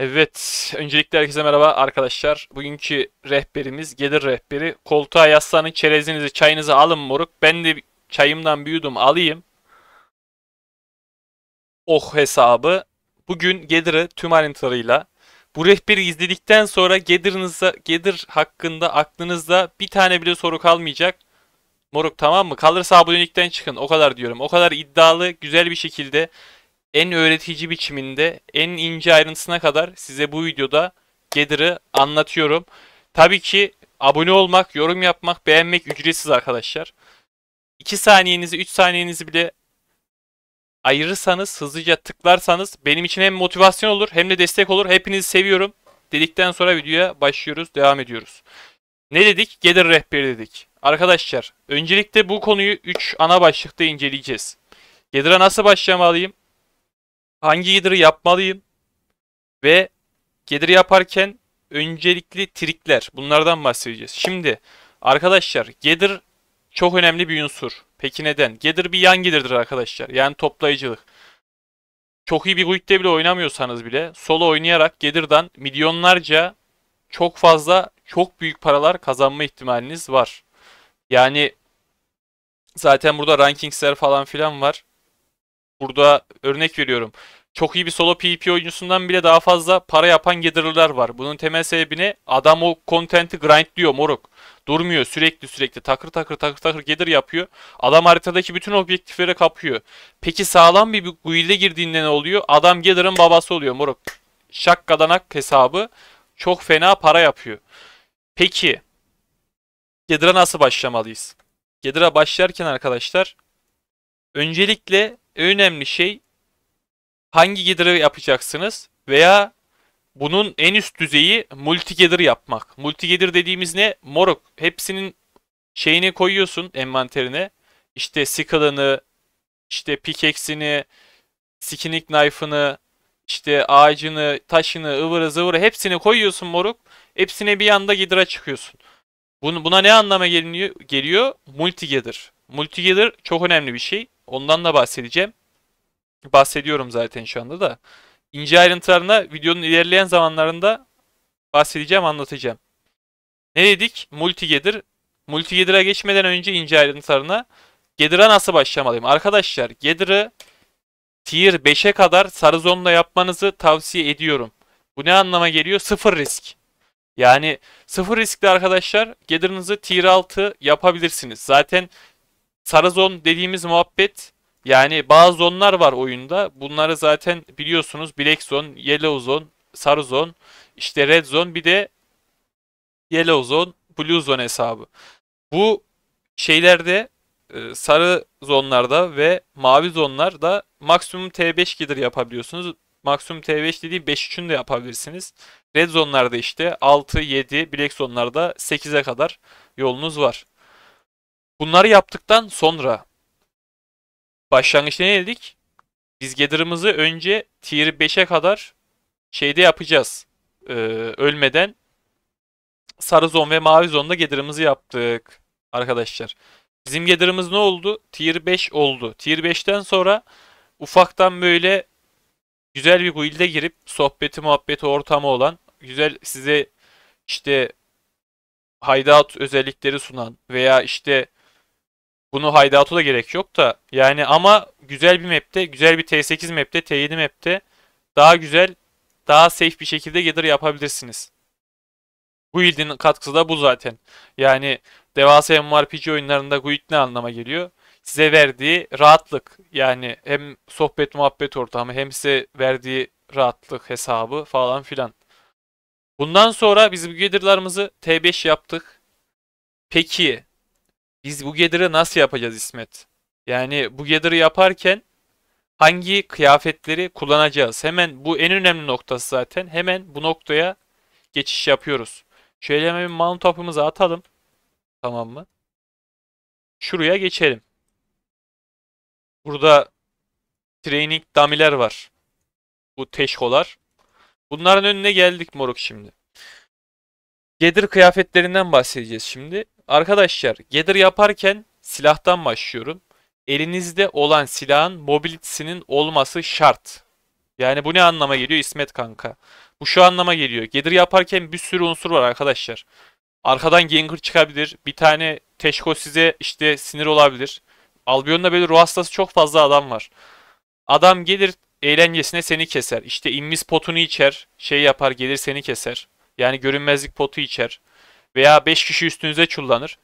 Evet, öncelikle herkese merhaba arkadaşlar. Bugünkü rehberimiz, gelir rehberi. Koltuğa yaslanın, çerezinizi, çayınızı alın moruk. Ben de çayımdan büyüdüm, alayım. Oh hesabı. Bugün Gedir'i tüm ayrıntılarıyla. Bu rehberi izledikten sonra Gedir'ınızda, Gedir hakkında aklınızda bir tane bile soru kalmayacak. Moruk tamam mı? Kalırsa abonelikten çıkın. O kadar diyorum. O kadar iddialı, güzel bir şekilde en öğretici biçiminde en ince ayrıntısına kadar size bu videoda Gather'ı anlatıyorum. Tabii ki abone olmak, yorum yapmak, beğenmek ücretsiz arkadaşlar. 2 saniyenizi 3 saniyenizi bile ayırırsanız, hızlıca tıklarsanız benim için hem motivasyon olur hem de destek olur. Hepinizi seviyorum. Dedikten sonra videoya başlıyoruz, devam ediyoruz. Ne dedik? Gelir rehberi dedik. Arkadaşlar, öncelikle bu konuyu 3 ana başlıkta inceleyeceğiz. Gelir'e nasıl başlamalıyım? hangi header'ı yapmalıyım ve gelir yaparken öncelikli trikler bunlardan bahsedeceğiz. Şimdi arkadaşlar gelir çok önemli bir unsur. Peki neden? Gelir bir yan gelirdir arkadaşlar. Yani toplayıcılık. Çok iyi bir guild'de bile oynamıyorsanız bile solo oynayarak gelirden milyonlarca çok fazla çok büyük paralar kazanma ihtimaliniz var. Yani zaten burada rankingsler falan filan var. Burada örnek veriyorum. Çok iyi bir solo PvP oyuncusundan bile daha fazla para yapan gelirler var. Bunun temel sebebi Adam o content'i grindliyor moruk. Durmuyor sürekli sürekli takır takır takır takır gelir yapıyor. Adam haritadaki bütün objektiflere kapıyor. Peki sağlam bir guild'e girdiğinde ne oluyor? Adam gelir'ın babası oluyor moruk. kadanak hesabı çok fena para yapıyor. Peki Gedir'e nasıl başlamalıyız? Gedir'e başlarken arkadaşlar öncelikle önemli şey hangi gather'ı yapacaksınız veya bunun en üst düzeyi multi gather yapmak. Multi gather dediğimiz ne? Moruk. Hepsinin şeyini koyuyorsun envanterine. İşte sickle'ını, işte pickaxe'ini, skinning knife'ını, işte ağacını, taşını, ıvırı zıvırı hepsini koyuyorsun moruk. Hepsine bir anda gather'a çıkıyorsun. buna ne anlama geliyor? geliyor? Multi gather. Multi gather çok önemli bir şey. Ondan da bahsedeceğim. Bahsediyorum zaten şu anda da. İnce ayrıntılarına videonun ilerleyen zamanlarında bahsedeceğim, anlatacağım. Ne dedik? Multigather. Multigather'a geçmeden önce ince ayrıntılarına Gather'a nasıl başlamalıyım? Arkadaşlar gediri Tier 5'e kadar sarı zonla yapmanızı tavsiye ediyorum. Bu ne anlama geliyor? Sıfır risk. Yani sıfır riskli arkadaşlar gedirınızı Tier 6 yapabilirsiniz. Zaten sarı zon dediğimiz muhabbet yani bazı zonlar var oyunda. Bunları zaten biliyorsunuz. Black zone, yellow zone, sarı zone, işte red zone bir de yellow zone, blue zone hesabı. Bu şeylerde e, sarı zonlarda ve mavi zonlarda maksimum T5 gider yapabiliyorsunuz. Maksimum T5 dediğim 5-3'ünü de yapabilirsiniz. Red zonlarda işte 6, 7, black zonlarda 8'e kadar yolunuz var. Bunları yaptıktan sonra başlangıçta ne dedik? Biz gedirimizi önce tier 5'e kadar şeyde yapacağız. Ee, ölmeden sarı zon ve mavi zonda gather'ımızı yaptık arkadaşlar. Bizim gedirimiz ne oldu? Tier 5 oldu. Tier 5'ten sonra ufaktan böyle güzel bir guild'e girip sohbeti muhabbeti ortamı olan güzel size işte hideout özellikleri sunan veya işte bunu hideout'a da gerek yok da. Yani ama güzel bir map'te, güzel bir T8 map'te, T7 map'te daha güzel, daha safe bir şekilde gather yapabilirsiniz. Bu katkısı da bu zaten. Yani devasa MMORPG oyunlarında bu ne anlama geliyor? Size verdiği rahatlık. Yani hem sohbet muhabbet ortamı hem size verdiği rahatlık hesabı falan filan. Bundan sonra biz bu gather'larımızı T5 yaptık. Peki biz bu gedir'i nasıl yapacağız İsmet? Yani bu gedir'i yaparken hangi kıyafetleri kullanacağız? Hemen bu en önemli noktası zaten. Hemen bu noktaya geçiş yapıyoruz. Şöyle hemen bir mount up'ımızı atalım. Tamam mı? Şuraya geçelim. Burada training damiler var. Bu teşkolar. Bunların önüne geldik moruk şimdi. Gedir kıyafetlerinden bahsedeceğiz şimdi. Arkadaşlar gelir yaparken silahtan başlıyorum. Elinizde olan silahın mobilitesinin olması şart. Yani bu ne anlama geliyor İsmet kanka? Bu şu anlama geliyor. Gelir yaparken bir sürü unsur var arkadaşlar. Arkadan Gengar çıkabilir. Bir tane Teşko size işte sinir olabilir. Albion'da böyle ruh hastası çok fazla adam var. Adam gelir eğlencesine seni keser. İşte immiz potunu içer. Şey yapar gelir seni keser. Yani görünmezlik potu içer veya 5 kişi üstünüze çullanır.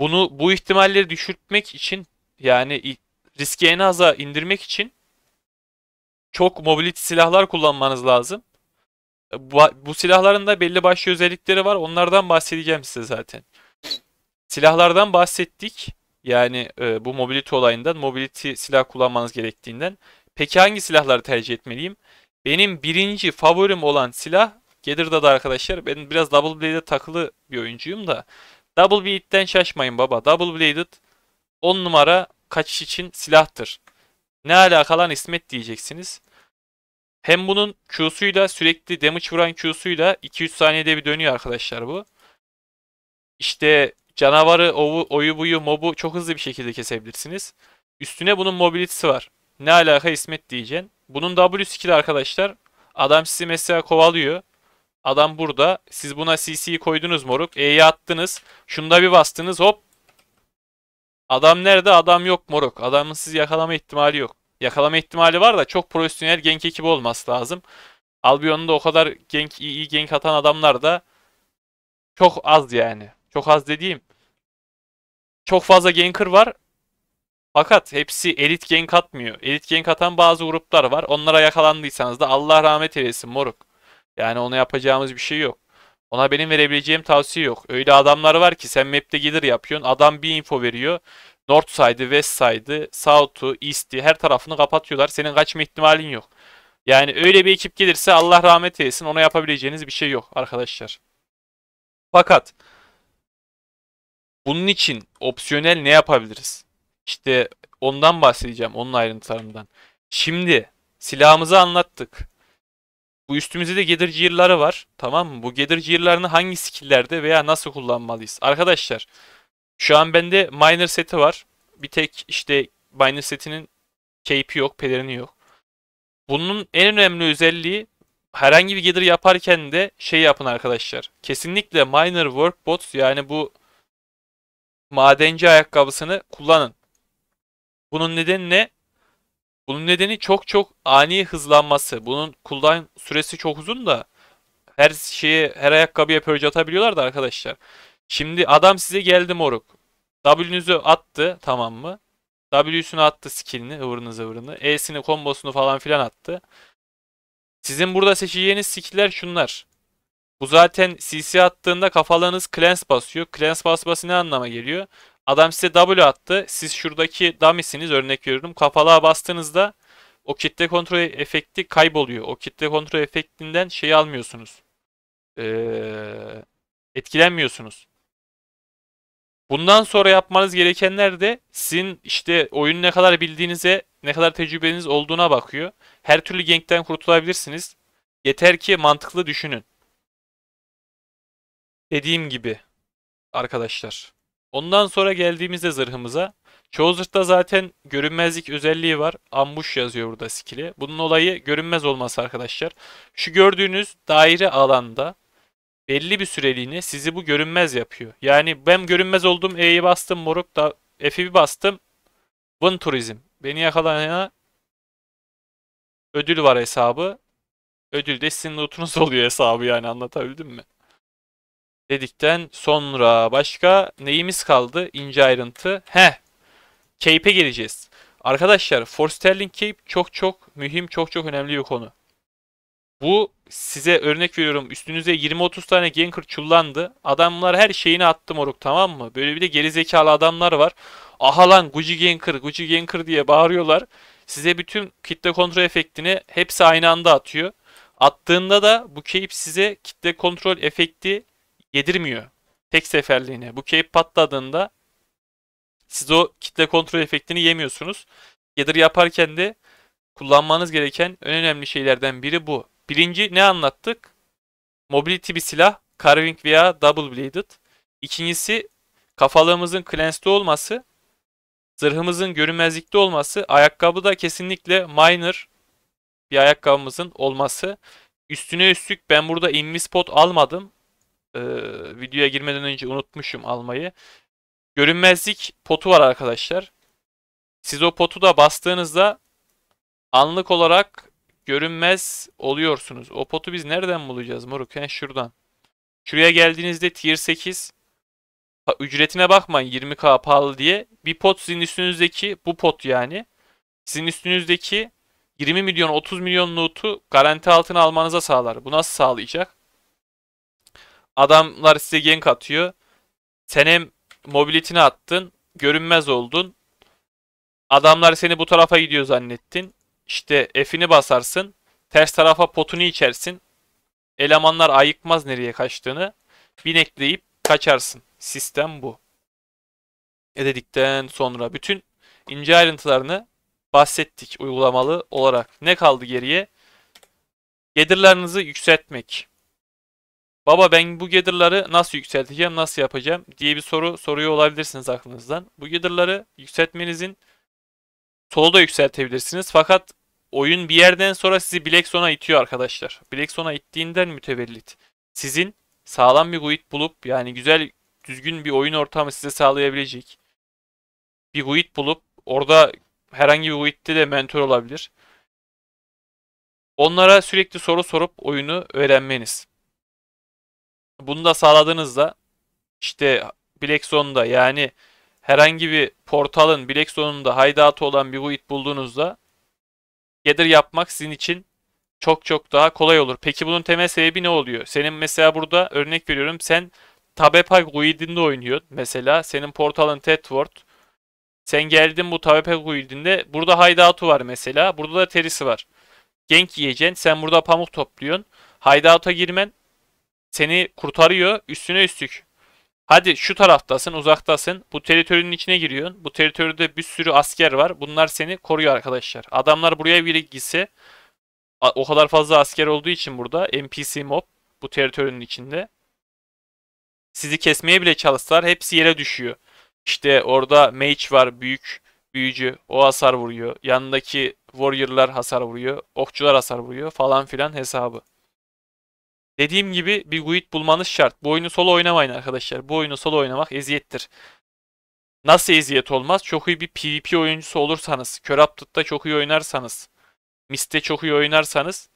Bunu bu ihtimalleri düşürtmek için yani riski en aza indirmek için çok mobility silahlar kullanmanız lazım. Bu, bu silahların da belli başlı özellikleri var. Onlardan bahsedeceğim size zaten. Silahlardan bahsettik. Yani e, bu mobility olayından, mobility silah kullanmanız gerektiğinden. Peki hangi silahları tercih etmeliyim? Benim birinci favorim olan silah Gelir'da da arkadaşlar ben biraz Double Blade'e takılı bir oyuncuyum da. Double Blade'den şaşmayın baba. Double Bladed 10 numara kaçış için silahtır. Ne alakalan İsmet diyeceksiniz. Hem bunun Q'suyla sürekli damage vuran Q'suyla 2-3 saniyede bir dönüyor arkadaşlar bu. İşte canavarı, ovu, oyu buyu, mobu çok hızlı bir şekilde kesebilirsiniz. Üstüne bunun mobilitesi var. Ne alaka İsmet diyeceksin. Bunun W skill'i arkadaşlar. Adam sizi mesela kovalıyor. Adam burada. Siz buna CC'yi koydunuz moruk. E'yi attınız. Şunda bir bastınız hop. Adam nerede? Adam yok moruk. Adamın siz yakalama ihtimali yok. Yakalama ihtimali var da çok profesyonel genk ekibi olması lazım. Albion'un da o kadar genk, iyi, iyi genk atan adamlar da çok az yani. Çok az dediğim. Çok fazla ganker var. Fakat hepsi elit gank atmıyor. Elit gank atan bazı gruplar var. Onlara yakalandıysanız da Allah rahmet eylesin moruk. Yani ona yapacağımız bir şey yok. Ona benim verebileceğim tavsiye yok. Öyle adamlar var ki sen map'te gelir yapıyorsun. Adam bir info veriyor. North Side, west Side, south'u, east'i her tarafını kapatıyorlar. Senin kaçma ihtimalin yok. Yani öyle bir ekip gelirse Allah rahmet eylesin. Ona yapabileceğiniz bir şey yok arkadaşlar. Fakat bunun için opsiyonel ne yapabiliriz? İşte ondan bahsedeceğim. Onun ayrıntılarından. Şimdi silahımızı anlattık. Bu üstümüzde de gelir gear'ları var. Tamam mı? Bu gelir gear'larını hangi skill'lerde veya nasıl kullanmalıyız? Arkadaşlar şu an bende miner seti var. Bir tek işte miner setinin keyfi yok, pelerini yok. Bunun en önemli özelliği herhangi bir gelir yaparken de şey yapın arkadaşlar. Kesinlikle miner workbot yani bu madenci ayakkabısını kullanın. Bunun nedeni ne? Bunun nedeni çok çok ani hızlanması. Bunun cooldown süresi çok uzun da her şeyi her ayakkabıya purge atabiliyorlar da arkadaşlar. Şimdi adam size geldi moruk. W'nüzü attı tamam mı? W'sünü attı skillini ıvırını zıvırını. E'sini kombosunu falan filan attı. Sizin burada seçeceğiniz skiller şunlar. Bu zaten CC attığında kafalarınız cleanse basıyor. Cleanse basması ne anlama geliyor? Adam size W attı. Siz şuradaki dummy'siniz örnek veriyorum. Kafalığa bastığınızda o kitle kontrol efekti kayboluyor. O kitle kontrol efektinden şey almıyorsunuz. Ee, etkilenmiyorsunuz. Bundan sonra yapmanız gerekenler de sizin işte oyunu ne kadar bildiğinize, ne kadar tecrübeniz olduğuna bakıyor. Her türlü gankten kurtulabilirsiniz. Yeter ki mantıklı düşünün. Dediğim gibi arkadaşlar. Ondan sonra geldiğimizde zırhımıza. Çoğu zırhta zaten görünmezlik özelliği var. Ambush yazıyor burada skili. Bunun olayı görünmez olması arkadaşlar. Şu gördüğünüz daire alanda belli bir süreliğine sizi bu görünmez yapıyor. Yani ben görünmez oldum E'yi bastım moruk da F'i bastım. Win Turizm. Beni yakalayana ödül var hesabı. Ödül de sizin lootunuz oluyor hesabı yani anlatabildim mi? dedikten sonra başka neyimiz kaldı? İnce ayrıntı. He. Cape'e geleceğiz. Arkadaşlar Force Sterling Cape çok çok mühim, çok çok önemli bir konu. Bu size örnek veriyorum üstünüze 20-30 tane ganker çullandı. Adamlar her şeyini attı moruk tamam mı? Böyle bir de geri zekalı adamlar var. Aha lan Gucci ganker, Gucci ganker diye bağırıyorlar. Size bütün kitle kontrol efektini hepsi aynı anda atıyor. Attığında da bu cape size kitle kontrol efekti yedirmiyor. Tek seferliğine. Bu keyif patladığında siz o kitle kontrol efektini yemiyorsunuz. Yedir yaparken de kullanmanız gereken en önemli şeylerden biri bu. Birinci ne anlattık? Mobility bir silah. Carving veya double bladed. İkincisi kafalarımızın cleansed olması. Zırhımızın görünmezlikte olması. Ayakkabıda kesinlikle minor bir ayakkabımızın olması. Üstüne üstlük ben burada invis spot almadım e, videoya girmeden önce unutmuşum almayı. Görünmezlik potu var arkadaşlar. Siz o potu da bastığınızda anlık olarak görünmez oluyorsunuz. O potu biz nereden bulacağız moruk? He, şuradan. Şuraya geldiğinizde tier 8 ücretine bakmayın 20k pahalı diye. Bir pot sizin üstünüzdeki bu pot yani. Sizin üstünüzdeki 20 milyon 30 milyon notu garanti altına almanıza sağlar. Bu nasıl sağlayacak? Adamlar size gank atıyor. Sen hem mobilitini attın. Görünmez oldun. Adamlar seni bu tarafa gidiyor zannettin. İşte F'ini basarsın. Ters tarafa potunu içersin. Elemanlar ayıkmaz nereye kaçtığını. Binekleyip kaçarsın. Sistem bu. E dedikten sonra bütün ince ayrıntılarını bahsettik uygulamalı olarak. Ne kaldı geriye? Gelirlerinizi yükseltmek. Baba ben bu gather'ları nasıl yükselteceğim, nasıl yapacağım diye bir soru soruyor olabilirsiniz aklınızdan. Bu gather'ları yükseltmenizin solda yükseltebilirsiniz. Fakat oyun bir yerden sonra sizi bilek Zone'a itiyor arkadaşlar. Bilek Zone'a ittiğinden mütevellit. Sizin sağlam bir guid bulup yani güzel düzgün bir oyun ortamı size sağlayabilecek bir guid bulup orada herhangi bir guidde de mentor olabilir. Onlara sürekli soru sorup oyunu öğrenmeniz. Bunu da sağladığınızda işte Black Zone'da yani herhangi bir portalın Black Zone'unda hideout'u olan bir huit bulduğunuzda gather yapmak sizin için çok çok daha kolay olur. Peki bunun temel sebebi ne oluyor? Senin mesela burada örnek veriyorum sen Tabepa Guild'inde oynuyorsun. Mesela senin portalın Tedward. Sen geldin bu Tabepa Guild'inde. Burada hideout'u var mesela. Burada da terisi var. Genk yiyeceksin. Sen burada pamuk topluyorsun. Hideout'a girmen seni kurtarıyor üstüne üstlük. Hadi şu taraftasın uzaktasın bu teritori'nin içine giriyorsun. Bu teritörde bir sürü asker var bunlar seni koruyor arkadaşlar. Adamlar buraya biri gitse o kadar fazla asker olduğu için burada NPC mob bu teritori'nin içinde. Sizi kesmeye bile çalışsalar hepsi yere düşüyor. İşte orada mage var büyük büyücü o hasar vuruyor. Yanındaki warrior'lar hasar vuruyor. Okçular hasar vuruyor falan filan hesabı. Dediğim gibi bir guild bulmanız şart. Bu oyunu solo oynamayın arkadaşlar. Bu oyunu solo oynamak eziyettir. Nasıl eziyet olmaz? Çok iyi bir PvP oyuncusu olursanız, köraptutta çok iyi oynarsanız, Mist'te çok iyi oynarsanız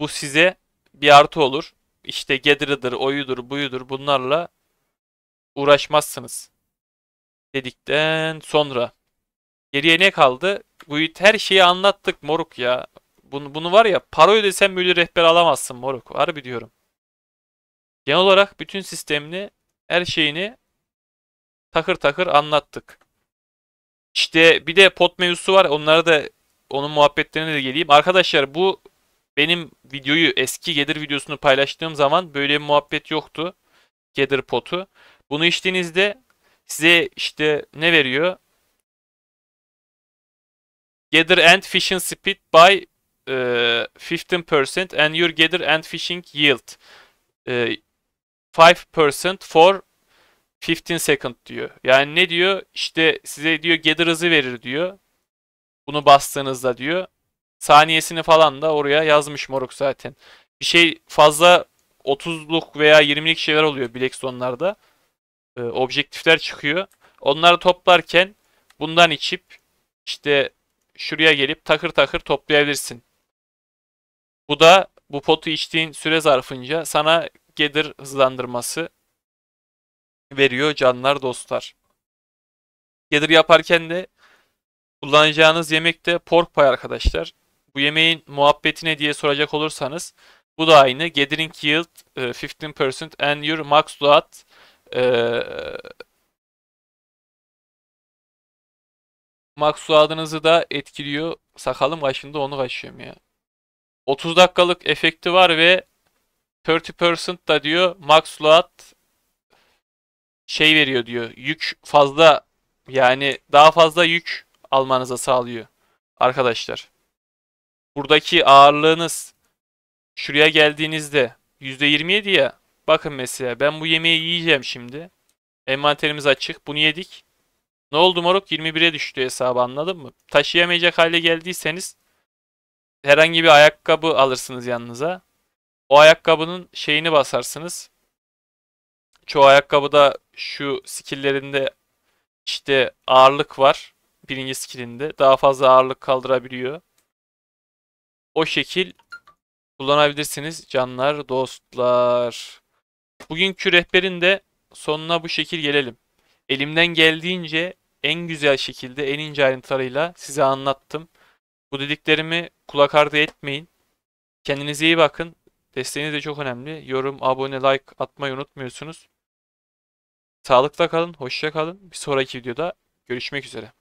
bu size bir artı olur. İşte Gather'ıdır, oyudur, buyudur bunlarla uğraşmazsınız. Dedikten sonra geriye ne kaldı? Bu her şeyi anlattık moruk ya. Bunu, bunu var ya para ödesen müdür rehber alamazsın moruk. Harbi diyorum. Genel olarak bütün sistemini her şeyini takır takır anlattık. İşte bir de pot mevzusu var. Onlara da onun muhabbetlerine de geleyim. Arkadaşlar bu benim videoyu eski Gedir videosunu paylaştığım zaman böyle bir muhabbet yoktu. Gedir potu. Bunu içtiğinizde size işte ne veriyor? Gather and Fishing Speed by 15% e, and your gather and fishing yield 5% e, for 15 second diyor. Yani ne diyor? İşte size diyor gather hızı verir diyor. Bunu bastığınızda diyor. Saniyesini falan da oraya yazmış moruk zaten. Bir şey fazla 30'luk veya 20'lik şeyler oluyor Blackstone'larda. Ee, objektifler çıkıyor. Onları toplarken bundan içip işte şuraya gelip takır takır toplayabilirsin. Bu da bu potu içtiğin süre zarfınca sana gedir hızlandırması veriyor canlar dostlar. Gedir yaparken de kullanacağınız yemek de pork pie arkadaşlar. Bu yemeğin muhabbeti ne diye soracak olursanız bu da aynı. Gathering yield 15% and your max load e, max load'ınızı da etkiliyor. Sakalım kaşında onu kaşıyorum ya. 30 dakikalık efekti var ve 30% da diyor max load şey veriyor diyor. Yük fazla yani daha fazla yük almanıza sağlıyor arkadaşlar. Buradaki ağırlığınız şuraya geldiğinizde %27 ya. Bakın mesela ben bu yemeği yiyeceğim şimdi. Envanterimiz açık. Bunu yedik. Ne oldu moruk? 21'e düştü hesabı anladın mı? Taşıyamayacak hale geldiyseniz herhangi bir ayakkabı alırsınız yanınıza. O ayakkabının şeyini basarsınız. Çoğu ayakkabıda şu skill'lerinde işte ağırlık var. Birinci skill'inde. Daha fazla ağırlık kaldırabiliyor. O şekil kullanabilirsiniz canlar, dostlar. Bugünkü rehberin de sonuna bu şekil gelelim. Elimden geldiğince en güzel şekilde, en ince ayrıntılarıyla size anlattım. Bu dediklerimi kulak ardı etmeyin. Kendinize iyi bakın. Desteğiniz de çok önemli. Yorum, abone, like atmayı unutmuyorsunuz. Sağlıkla kalın, hoşça kalın. Bir sonraki videoda görüşmek üzere.